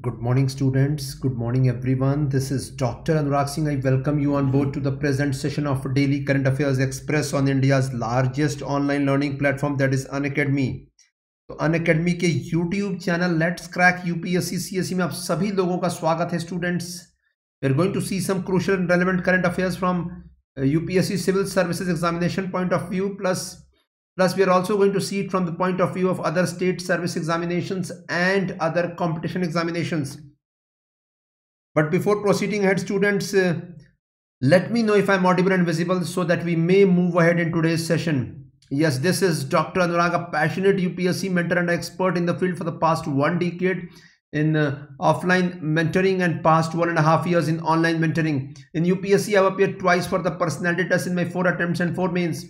Good morning, students. Good morning, everyone. This is Dr. Anurag Singh. I welcome you on board to the present session of Daily Current Affairs Express on India's largest online learning platform, that is Unacademy. तो Unacademy के YouTube channel Let's Crack UPSC CSE में आप सभी लोगों का स्वागत है students we are going to see some crucial and relevant current affairs from UPSC civil services examination point of view plus Plus, we are also going to see it from the point of view of other state service examinations and other competition examinations. But before proceeding ahead, students, uh, let me know if I'm audible and visible so that we may move ahead in today's session. Yes, this is Dr. Anurag, a passionate UPSC mentor and expert in the field for the past one decade in uh, offline mentoring and past one and a half years in online mentoring. In UPSC, I've appeared twice for the personality test in my four attempts and four mains.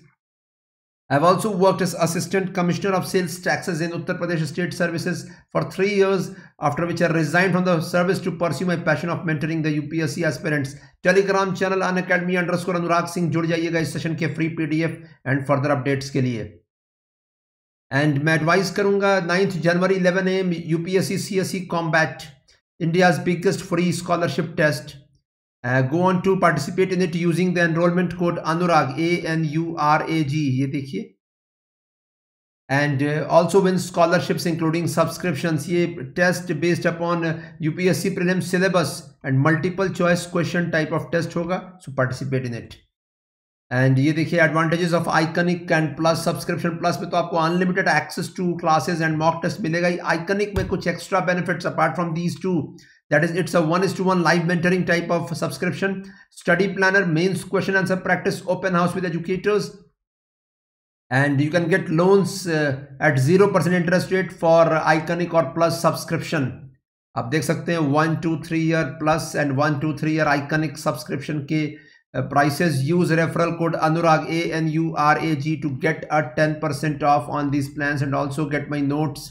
I've also worked as Assistant Commissioner of Sales Taxes in Uttar Pradesh State Services for three years, after which I resigned from the service to pursue my passion of mentoring the UPSC aspirants. Telegram channel An Academy underscore Anurag Singh जुड़ जाइएगा guys. Session free PDF and further further updates के लिए and मैं advice करूंगा ninth January eleven a.m. UPSC CSE Combat India's biggest free scholarship test. Go on to participate in it using the enrolment code Anurag A N U R A G ये देखिए and also win scholarship including subscription ये test based upon U P syllabus and multiple choice question type of test होगा so participate in it and ये देखिए advantages of iconic and plus subscription plus में तो आपको unlimited access to classes and mock test मिलेगा iconic में कुछ extra benefit apart from these two that is it's a one is to one live mentoring type of subscription study planner mains question answer practice open house with educators and you can get loans uh, at zero percent interest rate for iconic or plus subscription आप देख सकते हैं one two three year plus and one two three year iconic subscription के prices use referral code Anurag A N U R A G to get a ten percent off on this and get notes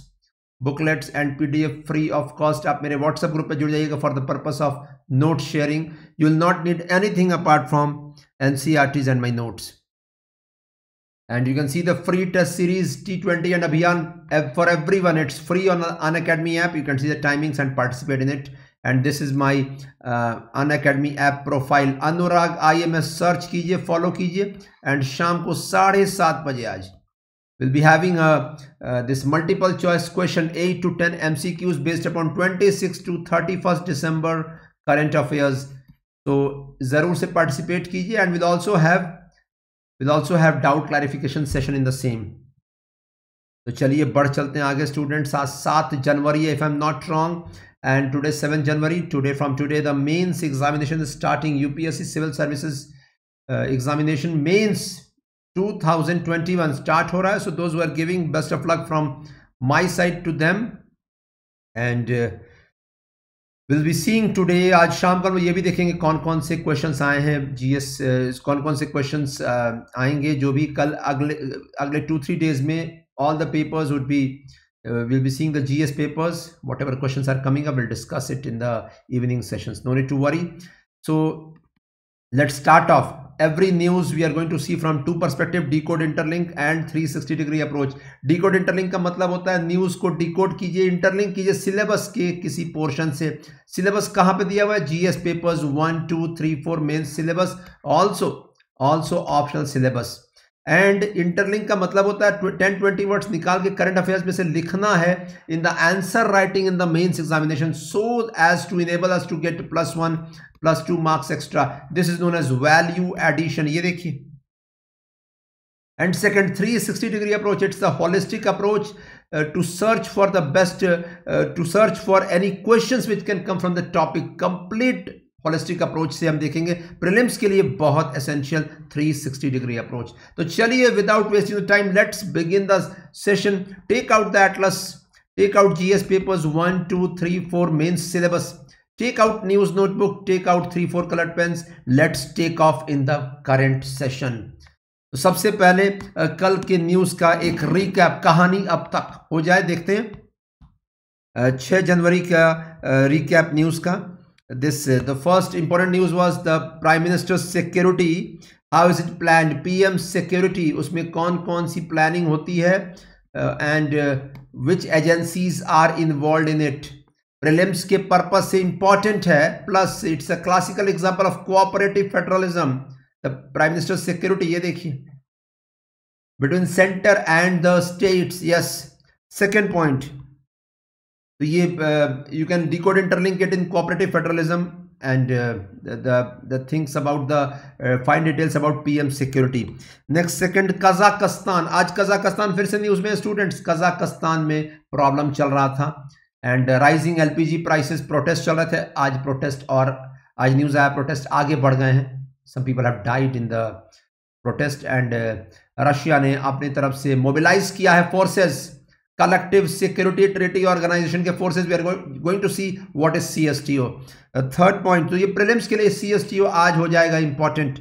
booklets and P D F free of cost आप मेरे WhatsApp group पर जुड़ जाइएगा for the purpose of note sharing you will not need anything apart from NCERTs and my notes and you can see the free test series T twenty and अभियान for every one it's free on Unacademy app you can see the timings and participate in it and this is my Unacademy app profile Anurag I M S search कीजिए follow कीजिए and शाम को साढ़े सात बजे आज We'll be having a, uh, uh, this multiple choice question 8 to 10 MCQs based upon 26 to 31st December current affairs. So, zarur se participate kijiye and we'll also have we'll also have doubt clarification session in the same. So, chaliye bad chalte aage students. 7 January if I'm not wrong and today 7 January today from today the mains examination is starting UPSC civil services uh, examination mains 2021 start हो रहा है so those were giving best of luck from my side to them and will be seeing today आज शाम को ये भी देखेंगे कौन कौन से क्वेश्चंस आए हैं जीएस uh, कौन कौन से क्वेश्चंस uh, आएंगे जो भी कल अगले अगले टू थ्री डेज में all the papers would be Uh, we'll be seeing the GS papers. Whatever questions are coming up, we'll discuss it in the evening sessions. No need to worry. So let's start off. every news we are going to see from two perspective decode interlink and 360 degree approach decode interlink ka matlab hota hai news ko decode kijiye interlink kijiye syllabus ke kisi portion se syllabus kahan pe diya hua hai gs papers 1 2 3 4 main syllabus also also optional syllabus and interlink का मतलब होता है ten twenty words निकाल के current affairs में से लिखना है in the answer writing in the mains examination so as to enable us to get plus one plus two marks extra this is known as value addition ये देखिए and second three sixty degree approach it's a holistic approach to search for the best to search for any question which can come from the topic complete holistic approach से हम देखेंगे prelims के लिए बहुत essential 360 degree approach तो चलिए without wasting the time let's begin the session take out the atlas take out GS papers one two three four mains syllabus take out news notebook take out three four colour pens. Let's take off in the current session सबसे पहले कल के news का एक recap कहानी अब तक हो जाए देखते हैं छ जनवरी का रिकैप न्यूज का this the first important news was the prime minister security how is it plan PM security उसमें कौन कौन सी प्लानिंग होती है and which agencies are involve in it prelims के पर्पज से इंपॉर्टेंट है plus it's a classical example of cooperative federalism prime minister security ये देखिए between centre and the states yes second point तो ये you can decode इंटरलिंकेट in cooperative federalism and the things about the fine details about fine details about pm security आज कजाकस्तान फिर से news में students कजाकस्तान में problem चल रहा था and rising LPG prices protest चल रहे थे आज प्रोटेस्ट और आज न्यूज़ आया प्रोटेस्ट आगे बढ़ गए हैं some people have died in the protest and Russia ने अपनी तरफ से मोबिलाइज किया है forces collective security treaty organisation के forces going to see what is C S T O third point तो ये प्रेलिम्स के लिए ओ आज हो जाएगा important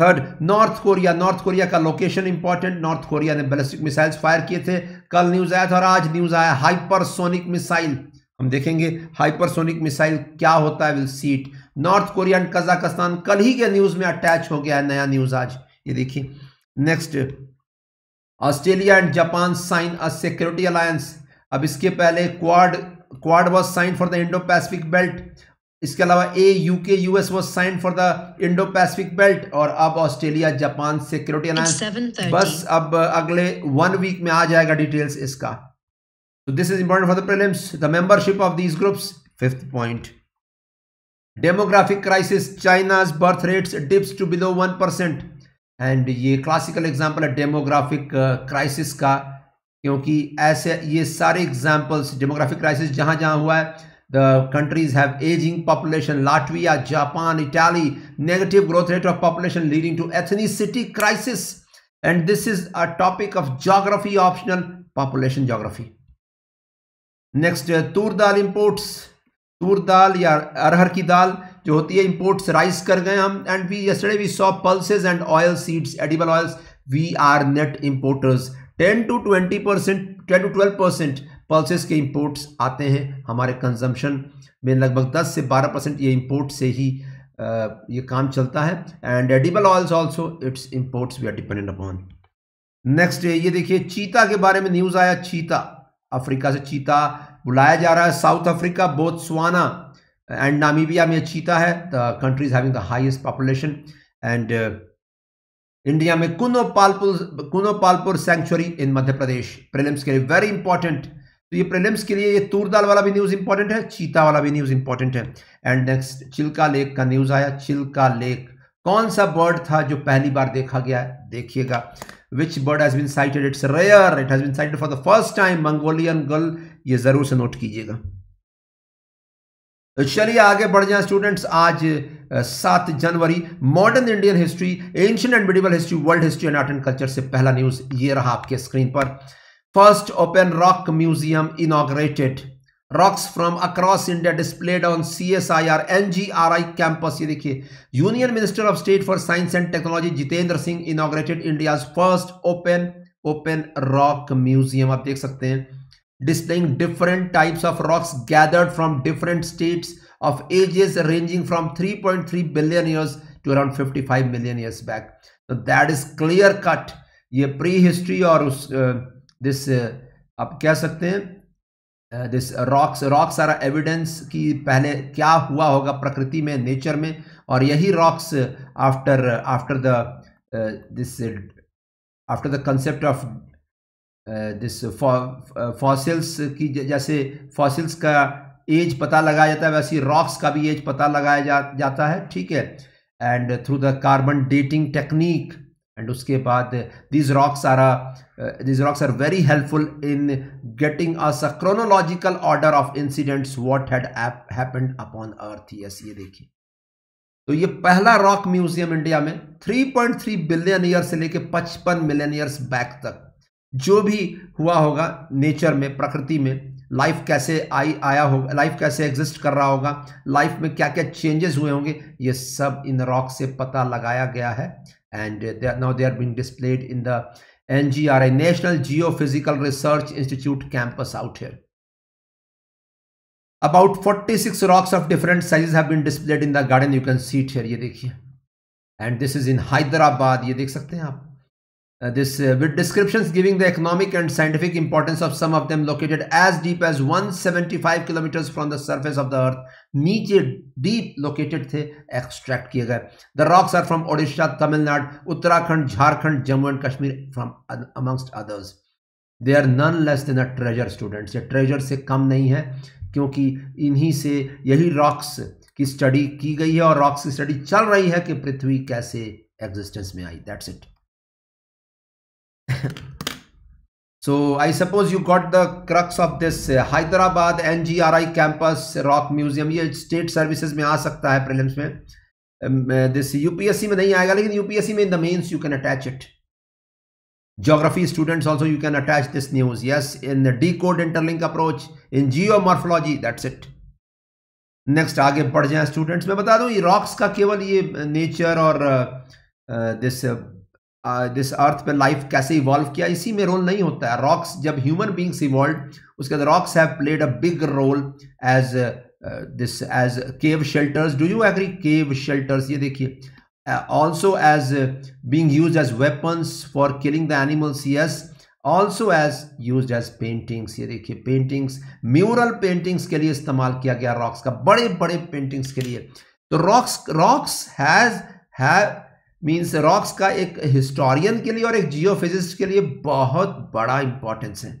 third North Korea North Korea का लोकेशन इंपॉर्टेंट नॉर्थ कोरिया ने बैलिस्टिक मिसाइल्स फायर किए थे कल न्यूज आया था और आज न्यूज आया हाइपरसोनिक मिसाइल हम देखेंगे हाइपरसोनिक मिसाइल क्या होता है will see it North Korea and Kazakhstan कल ही के न्यूज में अटैच हो गया है नया न्यूज आज ये देखिए next Australia and Japan sign a security alliance अब इसके पहले Quad Quad was sign for the Indo Pacific belt इसके अलावा A UK US was sign for the Indo Pacific belt और अब ऑस्ट्रेलिया जापान सिक्योरिटी अलायंस बस अब अगले वन वीक में आ जाएगा डिटेल्स इसका तो this is important for the prelims the membership of these groups fifth point demographic crisis China's birth rates dips to below one percent and ये classical example है demographic crisis uh, का क्योंकि ऐसे ये सारे एग्जाम्पल्स डेमोग्राफिक क्राइसिस जहां जहां हुआ है the countries have aging population latvia japan italy negative growth rate of population leading to ethnicity crisis and this is a topic of geography optional population geography next uh, tur dal imports tur dal ya arhar ki dal jo hoti hai imports rise kar gaye hum and we yesterday we saw pulses and oil seeds edible oils we are net importers 10 to 20% 10 to 12% pulses के imports आते हैं हमारे consumption में लगभग 10 से 12 percent ये import से ही ये काम चलता है and edible oils also it's imports we are dependent upon next ये देखिए चीता के बारे में न्यूज़ आया चीता अफ्रीका से चीता बुलाया जा रहा है South Africa Botswana and Namibia में चीता है the countries having the highest population and India में Kuno Palpur Kuno Palpur sanctuary in Madhya Pradesh prelims के लिए वेरी इंपॉर्टेंट तो ये प्रीलिम्स के लिए ये तूर दाल वाला भी न्यूज़ इंपॉर्टेंट है चीता वाला भी न्यूज़ इंपॉर्टेंट है एंड नेक्स्ट चिल्का लेक का न्यूज़ आया चिल्का लेक कौन सा बर्ड था जो पहली बार देखा गया है देखिएगा which bird has been sighted it's rare it has been sighted for the first time Mongolian gull ये ज़रूर से नोट कीजिएगा तो चलिए आगे बढ़ जाए स्टूडेंट्स आज सात जनवरी modern Indian history ancient and medieval history world history and art and culture से पहला न्यूज़ ये रहा आपके स्क्रीन पर First open rock museum inaugurated. Rocks from across India displayed on CSIR NGRI campus. ये देखिए Union Minister of State for Science and Technology Jitendra Singh inaugurated India's first open open rock museum. आप देख displaying different types of rocks gathered from different states of ages ranging from 3.3 billion years to around 55 million years back. So that is clear cut. Ye prehistory or uh, this uh, आप कह सकते हैं this rocks rocks are evidence कि पहले क्या हुआ होगा प्रकृति में नेचर में और यही rocks after after the this after the concept of this fossils की जैसे फॉसिल्स का एज पता लगाया जाता है वैसे रॉक्स का भी एज पता लगाया जा, जाता है ठीक है and through the carbon dating technique and उसके बाद these rocks are these rocks are very helpful in getting us a chronological order of incidents what had happened upon earth yes ये देखिए तो ये पहला रॉक म्यूजियम इंडिया में 3.3 billion year से लेके 55 मिलियन ईयर्स बैक तक जो भी हुआ होगा नेचर में प्रकृति में लाइफ कैसे आई आया होगा लाइफ कैसे एग्जिस्ट कर रहा होगा लाइफ में क्या क्या चेंजेस हुए होंगे ये सब इन रॉक से पता लगाया गया है and they are, now they are being displayed in the NGRI National Geophysical Research Institute campus out here. About 46 rocks of different sizes have been displayed in the garden. You can see it here. ये देखिए. And this is in Hyderabad. ये देख सकते हैं आप. Uh, this uh, with descriptions giving the economic and scientific importance of some of them located as deep as 175 kilometers from the surface of the earth नीचे deep located थे extract किए गए the rocks are from Odisha Tamil Nadu Uttarakhand Jharkhand Jammu and Kashmir from amongst others they are none less than a treasure students ये treasure से कम नहीं है क्योंकि इन्हीं से यही रॉक्स की स्टडी की गई है और रॉक्स की स्टडी चल रही है कि पृथ्वी कैसे एग्जिस्टेंस में आई that's it so I suppose you got the crux of this Hyderabad NGRI campus rock museum ye state services mein aa sakta hai prelims mein this UPSC mein nahi aayega lekin UPSC mein in the mains you can attach it geography students also you can attach this news yes in the decode interlink approach in geomorphology that's it next आगे बढ़ जाए students मैं बता दूं ये rocks का केवल ये नेचर और दिस जिस अर्थ पे लाइफ कैसे इवॉल्व किया इसी में रोल नहीं होता है रॉक्स जब ह्यूमन बींग्स इवॉल्व उसके बाद rocks have played a big role as this as cave shelters do you agree cave shelters ये देखिए also as being use as weapons for killing the animals yes also as use as paintings ये देखिए paintings mural paintings के लिए इस्तेमाल किया गया rocks का बड़े बड़े पेंटिंग्स के लिए तो रॉक्स रॉक्स हैज है मीन्स रॉक्स का एक हिस्टोरियन के लिए और एक जियो के लिए बहुत बड़ा इंपॉर्टेंस है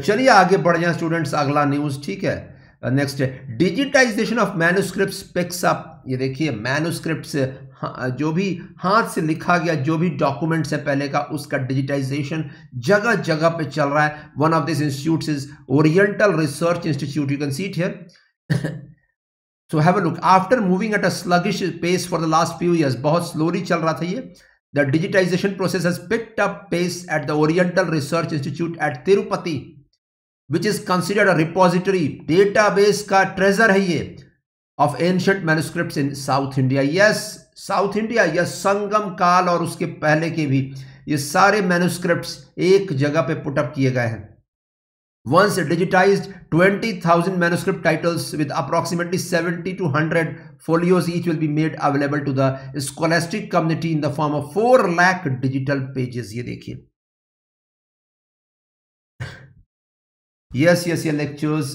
चलिए आगे बढ़ जाए स्टूडेंट्स अगला न्यूज ठीक है नेक्स्ट है digitisation of manuscript picks up ये देखिए मैनुस्क्रिप्ट हाँ, जो भी हाथ से लिखा गया जो भी डॉक्यूमेंट्स है पहले का उसका डिजिटाइजेशन जगह जगह पे चल रहा है one of this institute is oriental research institute you can see it here so have a look after moving at a sluggish pace for the last few years बहुत स्लोली चल रहा था ये the digitisation process has picked up pace at the oriental research institute at Tirupati which is considered a repository database का treasure है ये of ancient manuscript in South India yes South India या संगम काल और उसके पहले के भी ये सारे मैनुस्क्रिप्ट एक जगह पे पुटअप किए गए हैं once digitized 20,000 manuscript titles with approximately 70 to 100 folios each will be made available to the scholastic community in the form of 4 lakh digital pages ye dekhiye yes yes ye lectures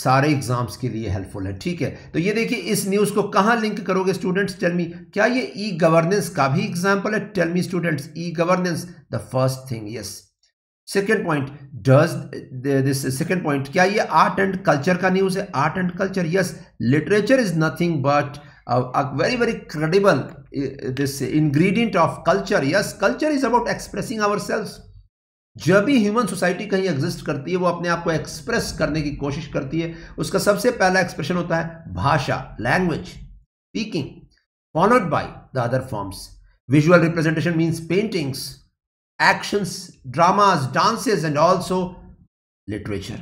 सारे exams के लिए helpful है ठीक है तो ये देखिए इस न्यूज़ को कहाँ लिंक करोगे स्टूडेंट्स टेल मी क्या ये ई गवर्नेंस का भी एग्जाम्पल है tell me students e governance the first thing yes second point does this second point क्या ये आर्ट एंड कल्चर का न्यूज़ है art and culture yes literature is nothing but very very credible this uh, of culture yes culture is about expressing our expressing जब भी human society कहीं exist करती है वो अपने आप को एक्सप्रेस करने की कोशिश करती है उसका सबसे पहला एक्सप्रेशन होता है भाषा language speaking followed by the other forms visual representation means paintings actions, dramas, dances, and also literature.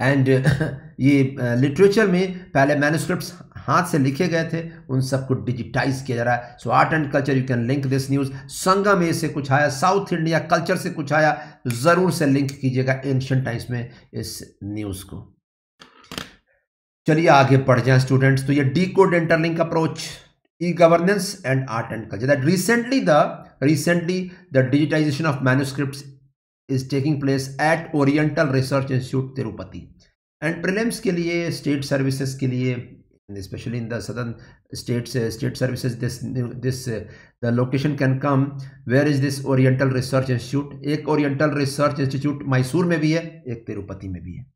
And ये लिटरेचर में पहले मैनोस्क्रिप्ट हाथ से लिखे गए थे उन सबको डिजिटाइज किया जा रहा है so art and culture you can link this news Sangam में से कुछ आया साउथ इंडिया कल्चर से कुछ आया तो ज़रूर से लिंक कीजिएगा एंशंट टाइम्स में इस न्यूज़ को चलिए आगे पढ़ जाए स्टूडेंट्स तो ये decode interlink approach e-governance and art and culture that recently the recently the digitization of manuscripts is taking place at oriental research institute tirupati and prelims ke liye state services ke liye especially in the southern states uh, state services this this uh, the location can come where is this oriental research institute ek oriental research institute mysore mein bhi hai ek tirupati mein bhi hai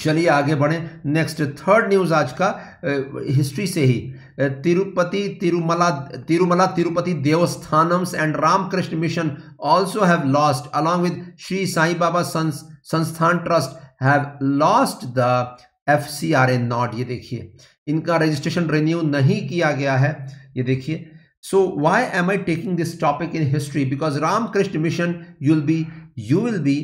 चलिए आगे बढ़े next third news आज का history से ही Tirupati Tirumala Tirumala Tirupati Devasthanams and Ramakrishna mission also have lost along with Shri Sai Baba Sansthan trust have lost the F C R A nod ये देखिए इनका रजिस्ट्रेशन रिन्यू नहीं किया गया है ये देखिए so why am I taking this topic in history because Ramakrishna mission you'll be you will be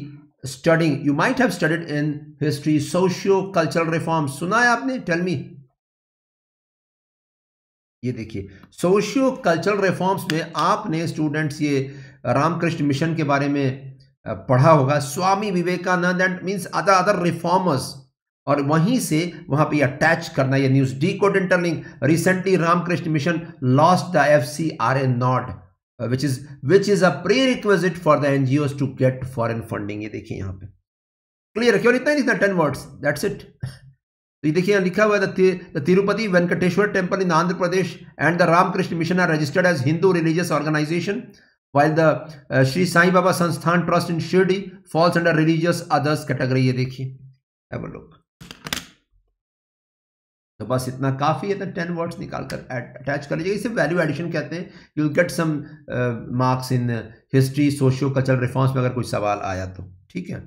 studying you might have studied in history socio cultural reform suna hai aapne tell me ये देखिए socio cultural reforms में आपने students ये Ramakrishna mission के बारे में पढ़ा होगा Swami Vivekananda and means other other reformers और वहीं से वहां पे अटैच करना ये news decode interlink recently Ramakrishna mission lost the F C R A nod which is which is a prerequisite for the NGO to get foreign funding ये देखिए यहाँ पे क्लियर है इतना ही लिखना टेन वर्ड्स दैट्स इट तो ये देखिए लिखा हुआ है Tirupati Venkateswara temple in Andhra Pradesh and the Ramakrishna mission are registered as Hindu religious organisation while the Shri Sai Baba Sansthan trust in Shirdi falls under religious others category ये देखिए have तो बस इतना काफ़ी है तो टेन वर्ड्स निकाल कर अटैच कर लीजिए इसे वैल्यू एडिशन कहते हैं you get some marks in history socio cultural reforms में अगर कोई सवाल आया तो ठीक है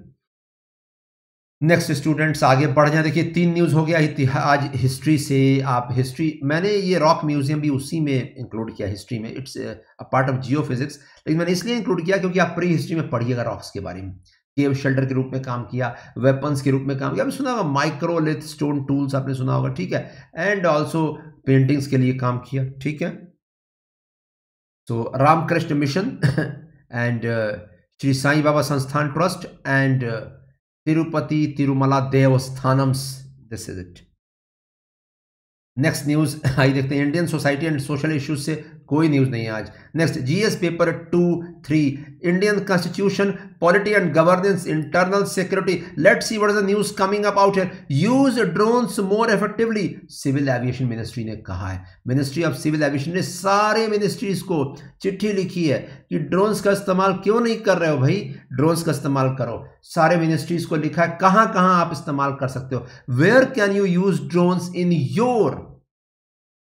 नेक्स्ट स्टूडेंट्स आगे बढ़ जाए देखिए तीन न्यूज़ हो गया आज हिस्ट्री से आप हिस्ट्री मैंने ये रॉक म्यूजियम भी उसी में इंक्लूड किया हिस्ट्री में it's a part of geo लेकिन मैंने इसलिए इंक्लूड किया क्योंकि आप प्री हिस्ट्री में पढ़िएगा रॉक्स के बारे में केव शेल्टर के रूप में काम किया वेपन्स के रूप में काम किया अभी सुना होगा माइक्रोलिथ स्टोन टूल्स आपने सुना होगा ठीक है एंड ऑल्सो पेंटिंग्स के लिए काम किया ठीक है so so, Ramakrishna mission and Shri Sai Baba Sansthan trust and Tirupati Tirumala Devasthanams this is it next news आई देखते हैं Indian society and social issues से कोई न्यूज़ नहीं है आज next GS paper two three Indian constitution polity and governance internal security let's see what is the news coming up out use drones more effectively civil aviation ministry ने कहा है ministry of civil aviation ने सारे ministries को चिट्ठी लिखी है कि ड्रोन्स का इस्तेमाल क्यों नहीं कर रहे हो भाई ड्रोन्स का इस्तेमाल करो सारे मिनिस्ट्रीज को लिखा है कहां कहां आप इस्तेमाल कर सकते हो where can you use drones in your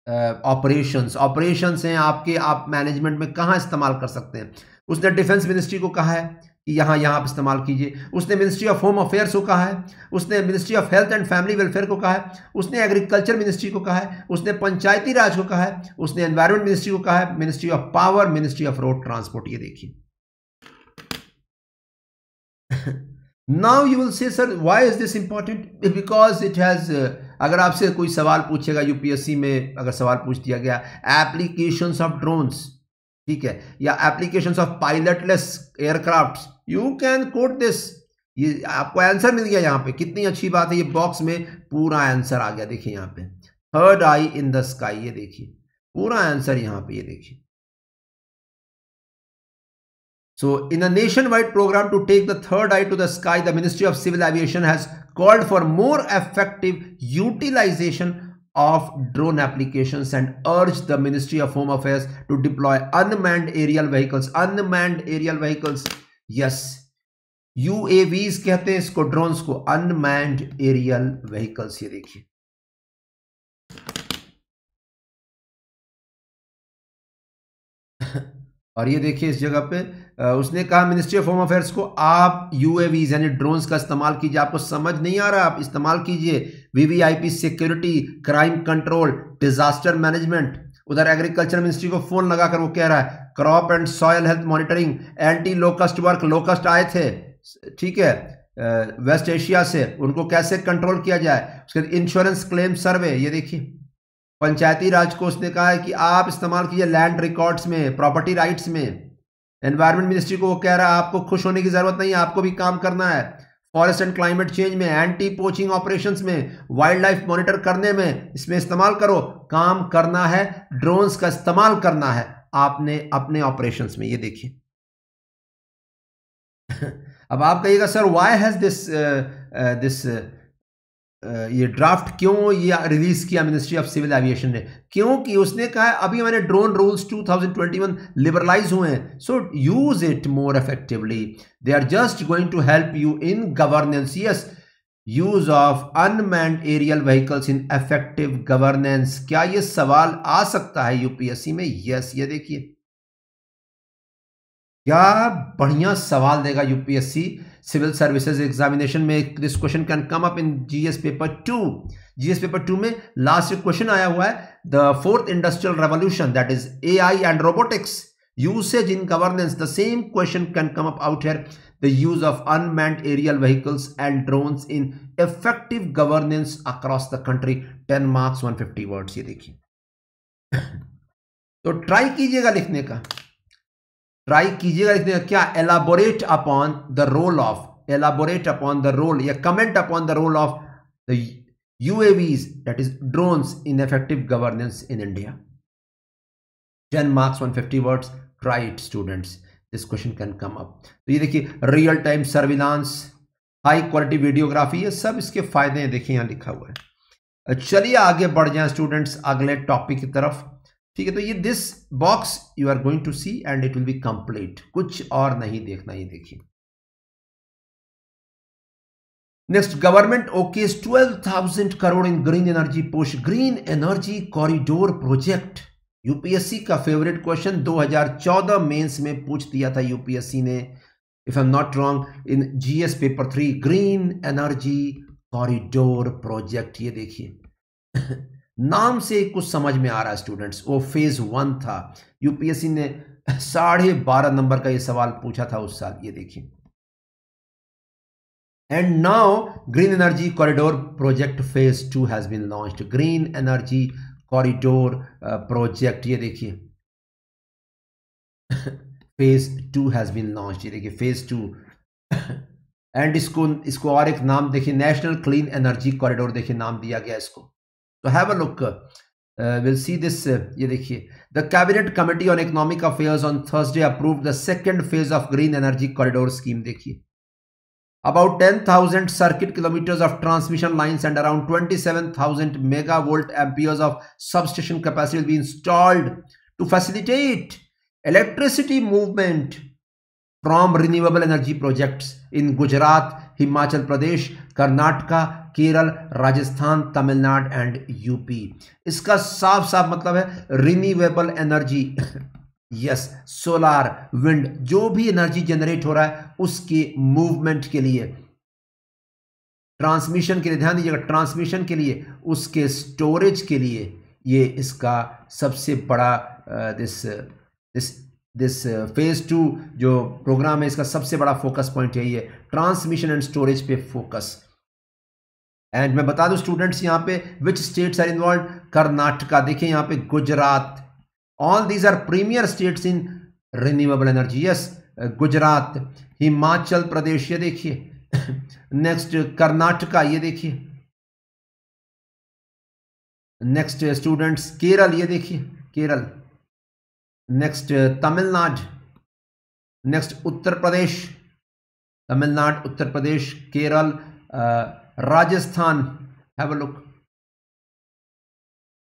operations operations हैं आपके आप मैनेजमेंट में कहाँ इस्तेमाल कर सकते हैं उसने डिफेंस मिनिस्ट्री को कहा है कि यहाँ यहाँ आप इस्तेमाल कीजिए उसने मिनिस्ट्री ऑफ होम अफेयर्स को कहा है उसने ministry of health and family welfare को कहा है उसने एग्रीकल्चर मिनिस्ट्री को कहा है उसने पंचायती राज को कहा है उसने एनवायरमेंट मिनिस्ट्री को कहा है ministry of power ministry of road transport ये देखिए now you will say sir why is this important because it has अगर आपसे कोई सवाल पूछेगा यूपीएससी में अगर सवाल पूछ दिया गया एप्लीकेशंस ऑफ ड्रोन्स ठीक है या applications of pilotless aircraft you can quote this ये आपको आंसर मिल गया यहाँ पे कितनी अच्छी बात है ये बॉक्स में पूरा आंसर आ गया देखिए यहाँ पे third eye in the sky ये देखिए पूरा आंसर यहाँ पे ये देखिए So in a nationwide program to take the third eye to the sky, the Ministry of Civil Aviation has called for more effective utilization of drone applications and urged the Ministry of Home Affairs to deploy unmanned aerial vehicles. Unmanned aerial vehicles, yes. UAVs कहते हैं इसको drones को unmanned aerial vehicles ये देखिए और ये देखिए इस जगह पे उसने कहा मिनिस्ट्री ऑफ होम अफेयर्स को आप यू यानी ड्रोन्स का इस्तेमाल कीजिए आपको समझ नहीं आ रहा आप इस्तेमाल कीजिए VVIP security crime control disaster management उधर एग्रीकल्चर मिनिस्ट्री को फोन लगाकर वो कह रहा है crop and soil health monitoring anti locust work locust आए थे ठीक है वेस्ट एशिया से उनको कैसे कंट्रोल किया जाए उसके बाद इंश्योरेंस क्लेम सर्वे ये देखिए पंचायती राज को उसने कहा है कि आप इस्तेमाल कीजिए लैंड रिकॉर्ड्स में प्रॉपर्टी राइट्स में एनवायरमेंट मिनिस्ट्री को वो कह रहा है आपको खुश होने की जरूरत नहीं आपको भी काम करना है फॉरेस्ट एंड क्लाइमेट चेंज में एंटी पोचिंग ऑपरेशन में वाइल्ड लाइफ मॉनिटर करने में इसमें इस्तेमाल करो काम करना है ड्रोन्स का इस्तेमाल करना है आपने अपने ऑपरेशन में ये देखिए अब आप कहिएगा sir why has this this ये ड्राफ्ट क्यों ये रिलीज़ किया मिनिस्ट्री ऑफ सिविल एविएशन ने क्योंकि उसने कहा अभी हमारे ड्रोन रूल्स 2021 लिबरलाइज हुए हैं so use it more effectively they are just going to help you in governance yes use of unmanned aerial vehicles in effective governance क्या ये सवाल आ सकता है यूपीएससी में यस ये देखिए क्या बढ़िया सवाल देगा यूपीएससी सिविल सर्विसेज एग्जामिनेशन में this question can come up in GS paper two GS paper two में लास्ट क्वेश्चन आया हुआ है the fourth industrial revolution that is A I and robotics usage in governance the same question can come up out here the use of unmanned aerial vehicles and drone in effective governance across the country ten marks one fifty words ये देखिए तो try कीजिएगा लिखने का try कीजिएगा लिखने का क्या elaborate upon the role of elaborate upon the role या comment upon the role of the UAVs that is is in in governance in India ten marks one fifty words try it students this question can come up तो ये देखिए real time surveillance high quality videography ये सब इसके फायदे हैं देखिए यहाँ लिखा हुआ है चलिए आगे बढ़ जाए स्टूडेंट्स अगले टॉपिक की तरफ ठीक है तो ये this box you are going to see and it will be complete कुछ और नहीं देखना ये देखिए next government twelve 12,000 crore in green energy post green energy corridor project UPSC का फेवरेट क्वेश्चन 2014 मेंस में पूछ दिया था यूपीएससी ने if I am not wrong in GS paper three green energy corridor project ये देखिए नाम से कुछ समझ में आ रहा है स्टूडेंट्स वो फेज वन था यूपीएससी ने साढ़े बारह नंबर का ये सवाल पूछा था उस साल ये देखिए and now green energy corridor project phase two has been launch green energy corridor project ये देखिए phase two has been launch ये देखिए फेज टू एंड इसको इसको और एक नाम देखिए नेशनल क्लीन एनर्जी कॉरिडोर देखिए नाम दिया गया इसको have a look. Look uh, we'll see uh, ये देखिए The Cabinet Committee on Economic Affairs on Thursday approved the second phase of Green Energy Corridor Scheme. देखिए about 10,000 circuit kilometers of transmission lines and around 27,000 megavolt amperes of substation capacity will be installed to facilitate electricity movement from renewable energy projects in Gujarat, Himachal Pradesh, Karnataka, Kerala Rajasthan Tamil Nadu and UP इसका साफ साफ मतलब है renewable energy yes solar wind जो भी energy generate हो रहा है उसके मूवमेंट के लिए ट्रांसमिशन के लिए ध्यान दीजिएगा ट्रांसमिशन के लिए उसके स्टोरेज के लिए ये इसका सबसे बड़ा this this this phase two जो प्रोग्राम है इसका सबसे बड़ा फोकस पॉइंट है ये ट्रांसमिशन एंड स्टोरेज पे फोकस एंड मैं बता दूं स्टूडेंट्स यहाँ पे which states are involve Karnataka देखिए यहाँ पे Gujarat all these are premier states in renewable energy yes Gujarat Himachal Pradesh ये देखिए नेक्स्ट कर्नाटका ये देखिए नेक्स्ट स्टूडेंट्स केरल ये देखिए Kerala next Tamil Nadu next Uttar Pradesh Tamil Nadu Uttar Pradesh Kerala Rajasthan, have a look.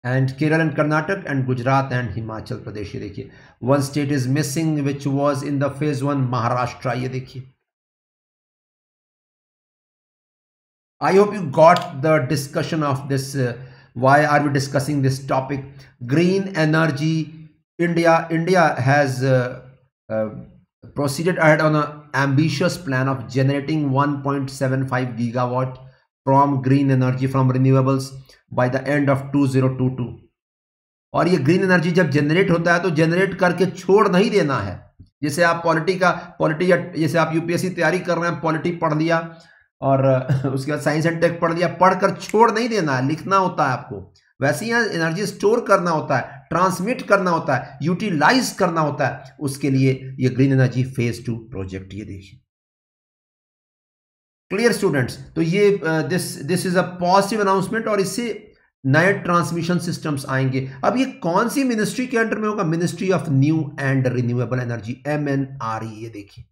And Kerala and Karnataka and Gujarat and Himachal Pradesh. Ye One state is missing, which was in the phase one, Maharashtra. I hope you got the discussion of this. Uh, why are we discussing this topic? Green energy, India. India has uh, uh, proceeded ahead on an ambitious plan of generating 1.75 gigawatt from green energy the end of two zero two 2022 और ये green energy जब generate होता है तो generate करके छोड़ नहीं देना है जैसे आप पॉलिटी का पॉलिटी या जैसे आप यूपीएससी तैयारी कर रहे हैं पॉलिटी पढ़ लिया और उसके बाद साइंस एंड टेक पढ़ लिया पढ़कर छोड़ नहीं देना है लिखना होता है आपको वैसे यहाँ एनर्जी स्टोर करना होता है ट्रांसमिट करना होता है यूटिलाइज करना होता है उसके लिए ये green energy phase two project ये देखिए क्लियर स्टूडेंट्स तो ये this this is a positive announcement और इससे नए ट्रांसमिशन सिस्टम्स आएंगे अब ये कौन सी मिनिस्ट्री के अंडर में होगा ministry of new and renewable energy M N R E ये देखिए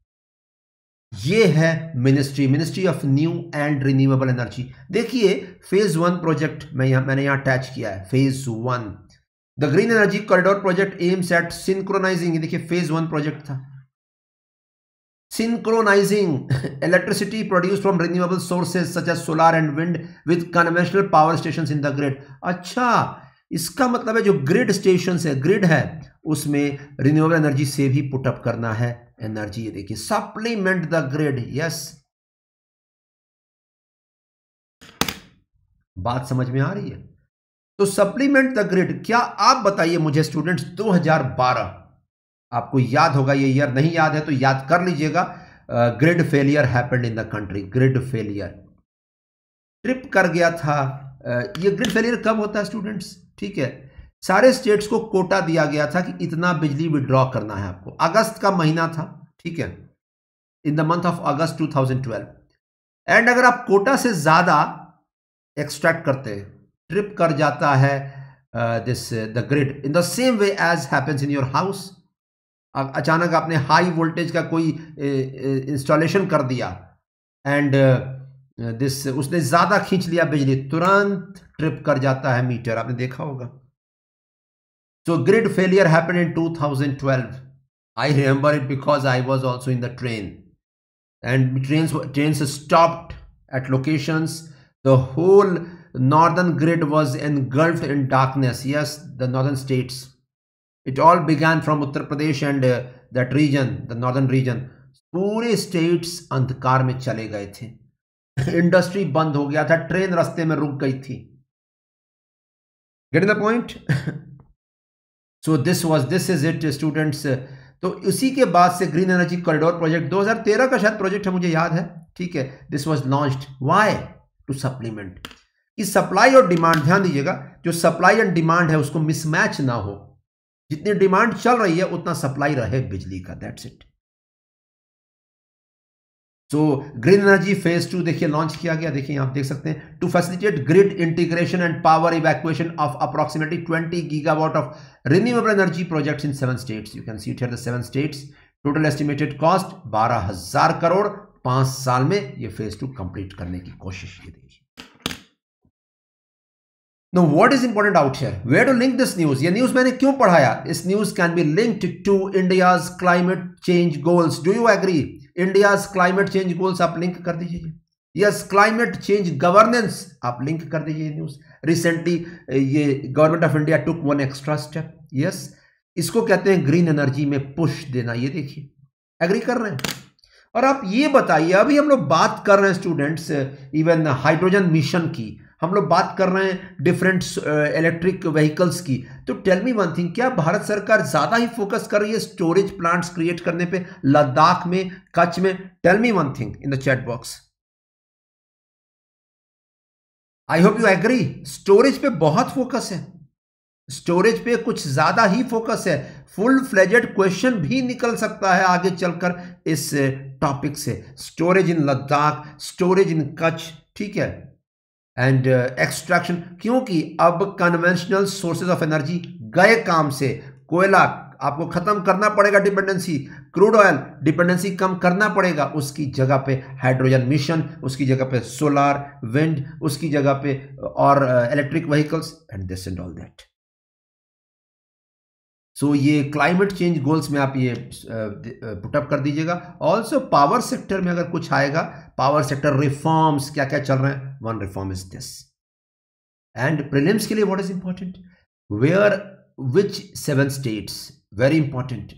ये है ministry ministry of new and renewable energy देखिए फेज वन प्रोजेक्ट मैं यहां मैंने यहां अटैच किया है phase one the green energy corridor project aims at synchronising देखिए फेज वन प्रोजेक्ट था synchronizing electricity produced from renewable sources such as solar and wind with conventional power stations in the grid अच्छा इसका मतलब है जो grid station है grid है उसमें रिन्यूएबल एनर्जी से भी पुटअप करना है एनर्जी ये देखिए सप्लीमेंट द ग्रिड यस बात समझ में आ रही है तो सप्लीमेंट द ग्रिड क्या आप बताइए मुझे स्टूडेंट्स 2012 आपको याद होगा ये ईयर नहीं याद है तो याद कर लीजिएगा grid failure happened in the country grid failure trip कर गया था ये ग्रिड फेलियर कब होता है स्टूडेंट्स ठीक है सारे स्टेट्स को कोटा दिया गया था कि इतना बिजली विड्रॉ करना है आपको अगस्त का महीना था ठीक है in the month of August 2012 and अगर आप कोटा से ज़्यादा एक्सट्रैक्ट करते ट्रिप कर जाता है this the grid in the same way as happens in your house अब अचानक आपने हाई वोल्टेज का कोई इंस्टॉलेशन कर दिया एंड दिस उसने ज़्यादा खींच लिया बिजली तुरंत ट्रिप कर जाता है मीटर आपने देखा होगा so grid failure happen in 2012 I remember it because I was also in the train and train train stopped at locations the whole northern grid was engulf in darkness yes the northern states It all began from Uttar Pradesh and uh, that region, the northern region. पूरे states अंधकार में चले गए थे industry बंद हो गया था ट्रेन रास्ते में रुक गई थी get the point so this was this is it students तो उसी के बाद से ग्रीन एनर्जी कॉरिडोर प्रोजेक्ट 2013 का शायद प्रोजेक्ट है मुझे याद है ठीक है this was launched why to supplement कि सप्लाई और डिमांड ध्यान दीजिएगा जो सप्लाई एंड डिमांड है उसको मिसमैच ना हो जितनी डिमांड चल रही है उतना सप्लाई रहे बिजली का that's it so green energy phase two देखिए लॉन्च किया गया देखिए आप देख सकते हैं to facilitate grid integration and power evacuation of approximately giga gigawatt of renewable energy project in seven states you can see it the seven states total estimated cost बारह हजार करोड़ पांच साल में ये फेज टू कंप्लीट करने की कोशिश की गई Now, what is important out here? Where to link this news? ये न्यूज मैंने क्यों पढ़ाया इस news can be linked to India climate change goals do you agree India's climate change goals आप लिंक कर दीजिए यस क्लाइमेट चेंज गवर्नेंस आप link कर दीजिए न्यूज रिसेंटली ये government of India took one extra step yes इसको कहते हैं ग्रीन एनर्जी में पुश देना ये देखिए एग्री कर रहे हैं और आप ये बताइए अभी हम लोग बात कर रहे हैं स्टूडेंट्स इवन हाइड्रोजन मिशन की हम लोग बात कर रहे हैं डिफरेंट इलेक्ट्रिक व्हीकल्स की तो टेल मी वन थिंग क्या भारत सरकार ज़्यादा ही फोकस कर रही है स्टोरेज प्लांट्स क्रिएट करने पे लद्दाख में कच्छ में tell me one thing in the chat box I hope you agree storage पे बहुत फोकस है स्टोरेज पे कुछ ज़्यादा ही फोकस है फुल फ्लेजेड क्वेश्चन भी निकल सकता है आगे चलकर इस टॉपिक uh, से storage in Ladakh storage in Kutch ठीक है एंड एक्सट्रैक्शन uh, क्योंकि अब कन्वेंशनल सोर्सेज ऑफ एनर्जी गए काम से कोयला आपको ख़त्म करना पड़ेगा डिपेंडेंसी क्रूड ऑयल डिपेंडेंसी कम करना पड़ेगा उसकी जगह पे हाइड्रोजन मिशन उसकी जगह पे सोलार विंड उसकी जगह पे और electric vehicles and this and all that so so, ये क्लाइमेट चेंज गोल्स में आप ये पुटअप uh, uh, कर दीजिएगा ऑल्सो पावर सेक्टर में अगर कुछ आएगा पावर सेक्टर रिफॉर्म्स क्या क्या चल रहे हैं one reform is this and prelims के लिए what is important where which seven states very important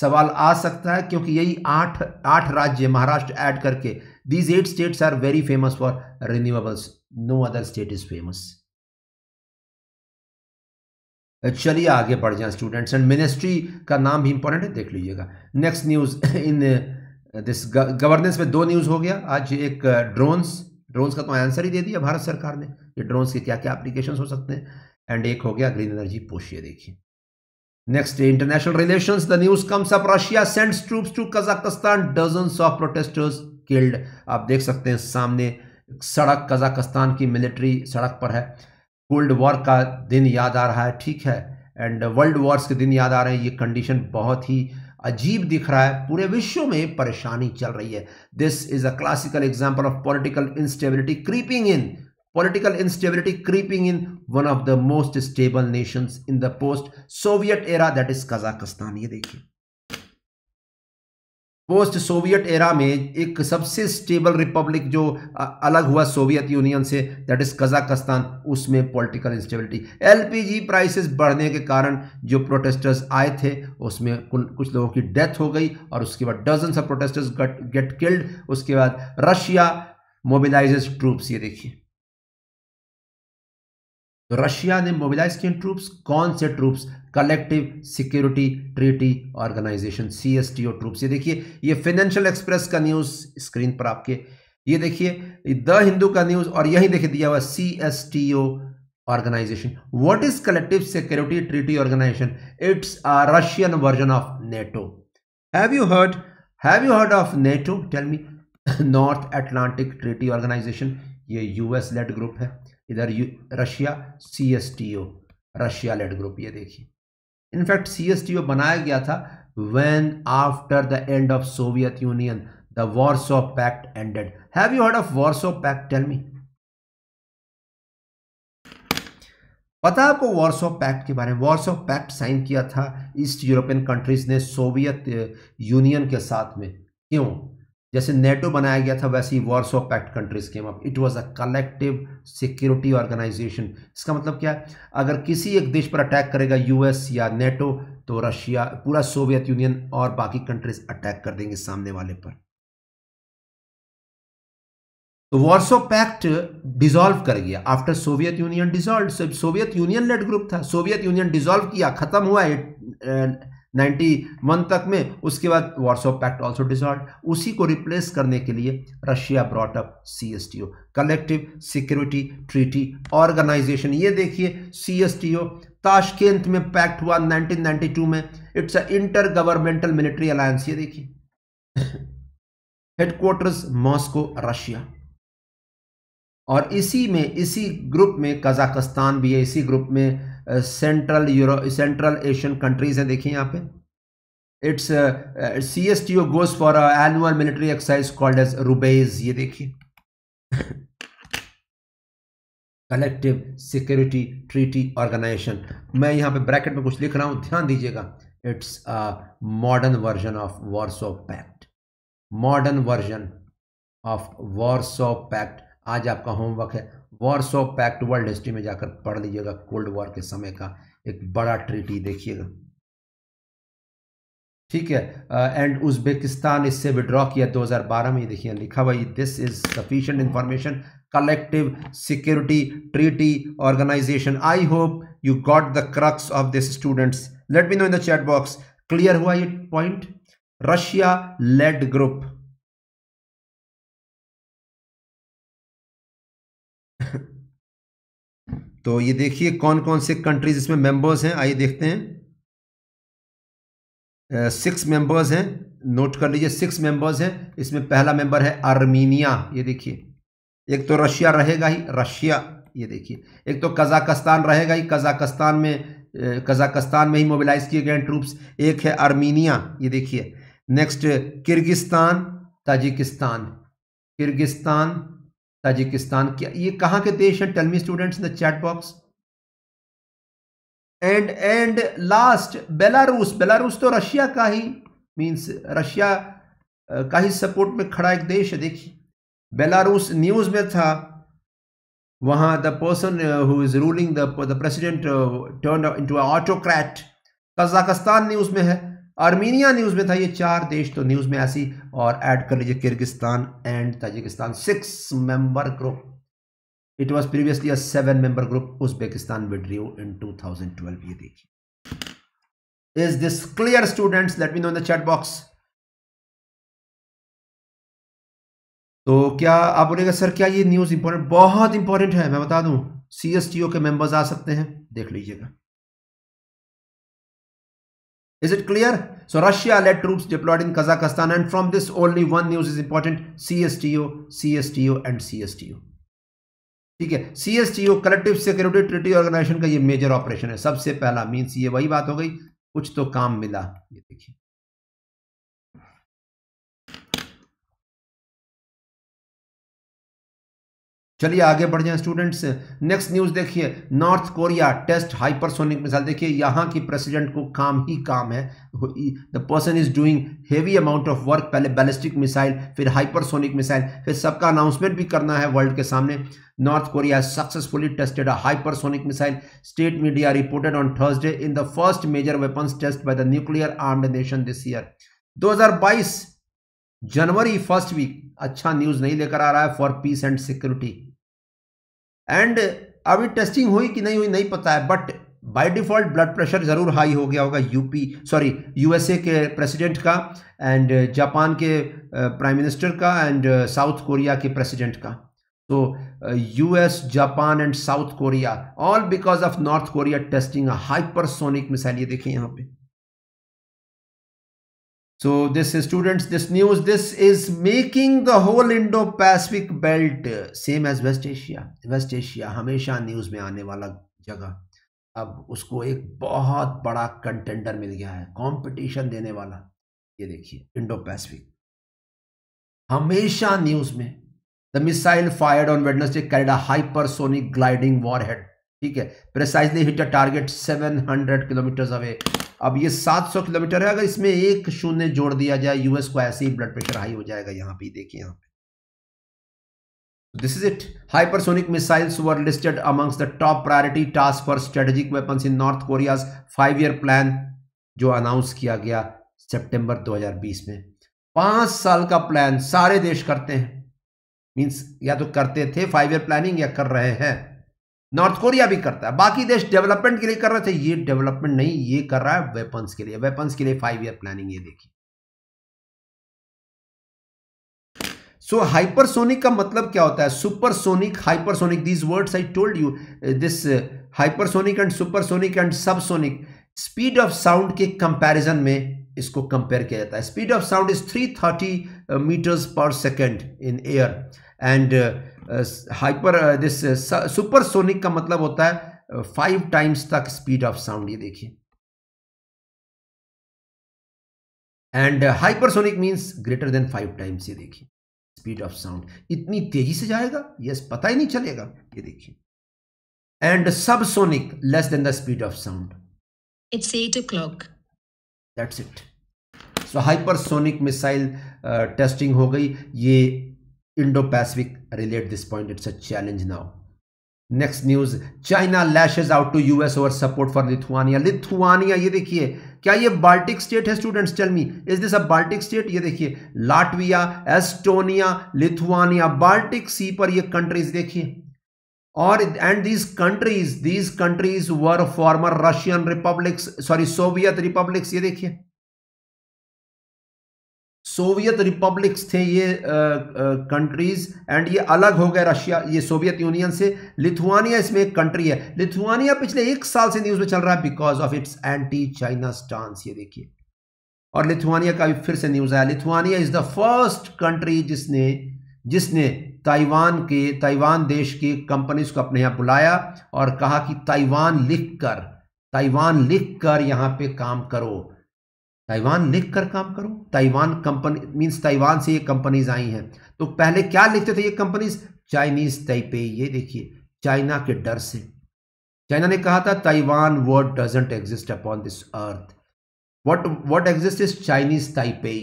सवाल आ सकता है क्योंकि यही आठ आठ राज्य महाराष्ट्र ऐड करके these eight states are very famous for renewables no other state is famous चलिए आगे बढ़ जाए स्टूडेंट्स एंड मिनिस्ट्री का नाम भी इंपॉर्टेंट है देख लीजिएगा next news in this governance में दो न्यूज़ हो गया आज एक ड्रोन्स ड्रोन्स का तो आंसर ही दे दिया भारत सरकार ने ये ड्रोन्स के क्या क्या एप्लीकेशन हो सकते हैं एंड एक हो गया ग्रीन एनर्जी पोषिए देखिए next international relation the news comes up Russia sends troops to Kazakhstan dozen of protesters killed आप देख सकते हैं सामने सड़क कजाकिस्तान की मिलिट्री सड़क पर है कोल्ड वॉर का दिन याद आ रहा है ठीक है एंड वर्ल्ड वॉर्स के दिन याद आ रहे हैं ये कंडीशन बहुत ही अजीब दिख रहा है पूरे विश्व में परेशानी चल रही है this is a classical example of political instability creeping in political instability creeping in one of the most stable nations in the post Soviet era that is Kazakhstan ये देखिए पोस्ट सोवियत एरा में एक सबसे stable Republic जो अलग हुआ Soviet Union से that is Kazakhstan उसमें पॉलिटिकल इंस्टेबिलिटी एलपीजी प्राइसेस बढ़ने के कारण जो प्रोटेस्टर्स आए थे उसमें कुछ लोगों की डेथ हो गई और उसके बाद dozen of protesters get killed उसके बाद रशिया मोबिलाइज ट्रूप्स ये देखिए तो रशिया ने मोबिलाइज किए ट्रूप्स कौन से troops Collective security treaty Organisation C S T O troops ये देखिए ये फाइनेंशियल एक्सप्रेस का न्यूज स्क्रीन पर आपके ये देखिए द हिंदू का न्यूज और यही देखिए दिया हुआ C S T O organisation what is Collective security treaty Organisation it's a Russian version of NATO have you heard have you heard of NATO tell me North Atlantic Treaty organisation ये US led group है इधर Russia C S T O Russia led group ये देखिए in fact C S T O बनाया गया था when after the end of Soviet Union the warsaw pact ended have you heard of warsaw pact tell me पता आपको Warsaw pact के बारे में वॉर्सो पैक्ट साइन किया था ईस्ट यूरोपियन कंट्रीज ने सोवियत यूनियन uh, के साथ में क्यों जैसे नेटो बनाया गया था वैसे ही of pact countries came up it was a collective security organisation इसका मतलब क्या है अगर किसी एक देश पर अटैक करेगा यूएस या नेटो तो रशिया पूरा सोवियत यूनियन और बाकी कंट्रीज अटैक कर देंगे सामने वाले पर तो वॉर्सो पैक्ट डिजोल्व कर गया after Soviet Union dissolve Soviet Union led group था सोवियत यूनियन डिजोल्व किया खत्म हुआ uh, 91 तक में उसके बाद वार्सो पैक्ट ऑल्सो डिसॉल्व उसी को रिप्लेस करने के लिए Russia brought up C S collective security treaty organisation ये देखिए सी एस ताशकेंत में पैक्ट हुआ 1992 में it's a intergovernmental military alliance ये देखिए हेडक्वार्टर्स मॉस्को रशिया और इसी में इसी ग्रुप में कजाकिस्तान भी है इसी ग्रुप में central euro central Asian countries हैं देखिए यहाँ पे it's C S T O goes for annual military exercise called as Rubezh ये देखिए कलेक्टिव सिक्योरिटी ट्रीटी ऑर्गेनाइजेशन मैं यहाँ पे ब्रैकेट में कुछ लिख रहा हूँ ध्यान दीजिएगा it's a modern version of Warsaw pact modern version of of pact आज आपका होमवर्क है Warsaw pact world history में जाकर पढ़ लीजिएगा कोल्ड वॉर के समय का एक बड़ा ट्रीटी देखिएगा ठीक है एंड उज्बेकिस्तान इससे विड्रॉ किया 2012 में देखिए लिखा हुआ this is sufficient information collective security treaty organization I hope you got the crux of this students let me know in the chat box clear हुआ ये पॉइंट रशिया लेड ग्रुप तो ये देखिए कौन कौन से कंट्रीज इसमें मेंबर्स हैं आइए देखते हैं सिक्स मेंबर्स हैं नोट कर लीजिए सिक्स मेंबर्स हैं इसमें पहला मेंबर है आर्मीनिया ये देखिए एक तो रशिया रहेगा ही रशिया ये देखिए एक तो कजाकस्तान रहेगा ही कजाकस्तान में कजाकस्तान में ही मोबिलाइज किए गए ट्रूप्स एक है आर्मीनिया ये देखिए next Kyrgyzstan Tajikistan Kyrgyzstan Tajikistan क्या ये कहाँ के देश हैं tell me students in the chat box and and last Belarus Belarus तो रशिया का ही मीन्स रशिया uh, का ही सपोर्ट में खड़ा एक देश है देखिए बेलारूस न्यूज़ में था वहां the person who is ruling the president turn into autocrat Kazakhstan news में है आर्मीनिया न्यूज़ में था ये चार देश तो न्यूज़ में ऐसी और ऐड कर लीजिए Kyrgyzstan and Tajikistan six member group it was previously a seven member group Uzbekistan withdrew in 2012 ये देखिए is this clear students let me know in the chat box तो क्या आप बोलेगा सर क्या ये न्यूज़ इंपॉर्टेंट बहुत इंपॉर्टेंट है मैं बता दूं सी के मेंबर्स आ सकते हैं देख लीजिएगा Is it clear? So Russia led troops deployed in Kazakhstan and from this only one news is important CSTO, CSTO and CSTO. ठीक है csto S T O collective security treaty organization का ये major operation है सबसे पहला means ये वही बात हो गई कुछ तो काम मिला ये देखिए चलिए आगे बढ़ जाए स्टूडेंट्स नेक्स्ट न्यूज़ देखिए North Korea test hypersonic missile देखिए यहाँ की प्रेसिडेंट को काम ही काम है the person is doing heavy amount of work पहले बैलिस्टिक मिसाइल फिर हाइपरसोनिक मिसाइल फिर सबका अनाउंसमेंट भी करना है वर्ल्ड के सामने North Korea successfully tested a hypersonic missile state media reported on Thursday in the first major weapons test by the nuclear armed nation this year 2022 जनवरी first week अच्छा news नहीं लेकर आ रहा है for peace and security and अभी testing हुई कि नहीं हुई नहीं पता है but by default blood pressure ज़रूर हाई हो गया होगा यूपी सॉरी यूएसए के प्रेसिडेंट का एंड जापान के प्राइम मिनिस्टर का एंड साउथ कोरिया के प्रेसिडेंट का तो US Japan and South Korea all because of North Korea testing hypersonic missile ये देखिए यहाँ पे So this students, this news, this is making the whole Indo-Pacific belt uh, same as West Asia. West Asia हमेशा news में आने वाला जगह अब उसको एक बहुत बड़ा कंटेंडर मिल गया है कंपटीशन देने वाला ये देखिए इंडो पैसिफिक हमेशा न्यूज में the missile fired on Wednesday carried a hypersonic gliding warhead ठीक है precisely hit a target 700 kilometres away अब ये 700 किलोमीटर है अगर इसमें एक शून्य जोड़ दिया जाए यूएस को ऐसे ही ब्लड प्रेशर हाई हो जाएगा यहां पे देखिए यहां पे this is it hypersonic missiles were listed amongst the top priority task for strategic weapon in North Korea five year plan जो अनाउंस किया गया सेप्टेंबर दो में पांच साल का प्लान सारे देश करते हैं मीन्स या तो करते थे फाइव ईयर प्लानिंग या कर रहे हैं नॉर्थ कोरिया भी करता है बाकी देश डेवलपमेंट के लिए कर रहे थे ये डेवलपमेंट नहीं ये कर रहा है वेपन्स के लिए वेपन्स के लिए फाइव ईयर प्लानिंग ये देखिए सो so, हाइपरसोनिक का मतलब क्या होता है supersonic hypersonic these words I told you this hypersonic and supersonic and subsonic speed of sound के कंपेरिजन में इसको कंपेयर किया जाता है speed of sound is 330 metres per second in air and hyper this supersonic का मतलब होता है फाइव टाइम्स तक स्पीड ऑफ साउंड ये देखिए and hypersonic means greater than five times ये देखिए स्पीड ऑफ साउंड इतनी तेजी से जाएगा यस पता ही नहीं चलेगा ये देखिए and subsonic less than the speed of sound it's eight o'clock that's it so hypersonic missile testing हो गई ये Indo Pacific relate this point it's a challenge now next news China lashes out to US over support for Lithuania Lithuania ये देखिए क्या ये Baltic state है students tell me is this a Baltic state ये देखिए Latvia Estonia Lithuania Baltic sea पर ये countries देखिए और and these countries these countries were former Russian republics sorry Soviet republics ये देखिए सोवियत रिपब्लिक्स थे ये कंट्रीज़ एंड ये अलग हो गए रशिया ये सोवियत यूनियन से लिथुआनिया इसमें एक कंट्री है लिथुआनिया पिछले एक साल से न्यूज़ में चल रहा है because of it's anti China stance ये देखिए और लिथुआनिया का भी फिर से न्यूज़ आया Lithuania is the first country जिसने जिसने ताइवान के ताइवान देश की कंपनीज को अपने यहां बुलाया और कहा कि ताइवान लिख कर ताइवान लिख कर यहां पे काम करो ताइवान लिख कर काम करो ताइवान कंपनी मीन्स ताइवान से ये कंपनीज आई हैं तो पहले क्या लिखते थे ये कंपनीज चाइनीज टाइपे ये देखिए चाइना के डर से चाइना ने कहा था Taiwan word doesn't exist upon this earth what what exist is Chinese taipei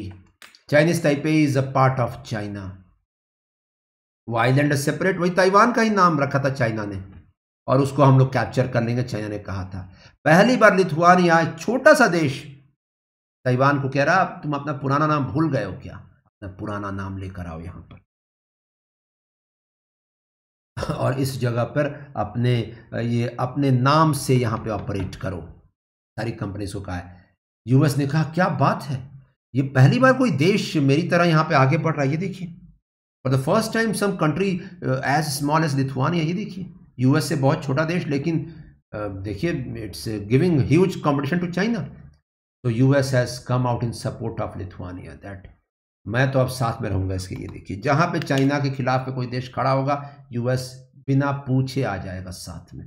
Chinese taipei is a part of China वो आईलैंड सेपरेट वही ताइवान का ही नाम रखा था चाइना ने और उसको हम लोग कैप्चर कर लेंगे चाइना ने कहा था पहली बार लिथुआनिया छोटा सा देश ताइवान को कह रहा तुम अपना पुराना नाम भूल गए हो क्या अपना पुराना नाम लेकर आओ यहां पर और इस जगह पर अपने ये अपने नाम से यहां पे ऑपरेट करो सारी कंपनीज को कहा है यूएस ने कहा क्या बात है ये पहली बार कोई देश मेरी तरह यहां पे आगे बढ़ रहा है ये देखिए for the first time some country as small as Lithuania ये देखिए यूएस से बहुत छोटा देश लेकिन uh, देखिए it's giving huge competition to China तो US has come out in support of Lithuania that मैं तो अब साथ में रहूंगा इसके लिए देखिए जहां पे चाइना के खिलाफ पे कोई देश खड़ा होगा यूएस बिना पूछे आ जाएगा साथ में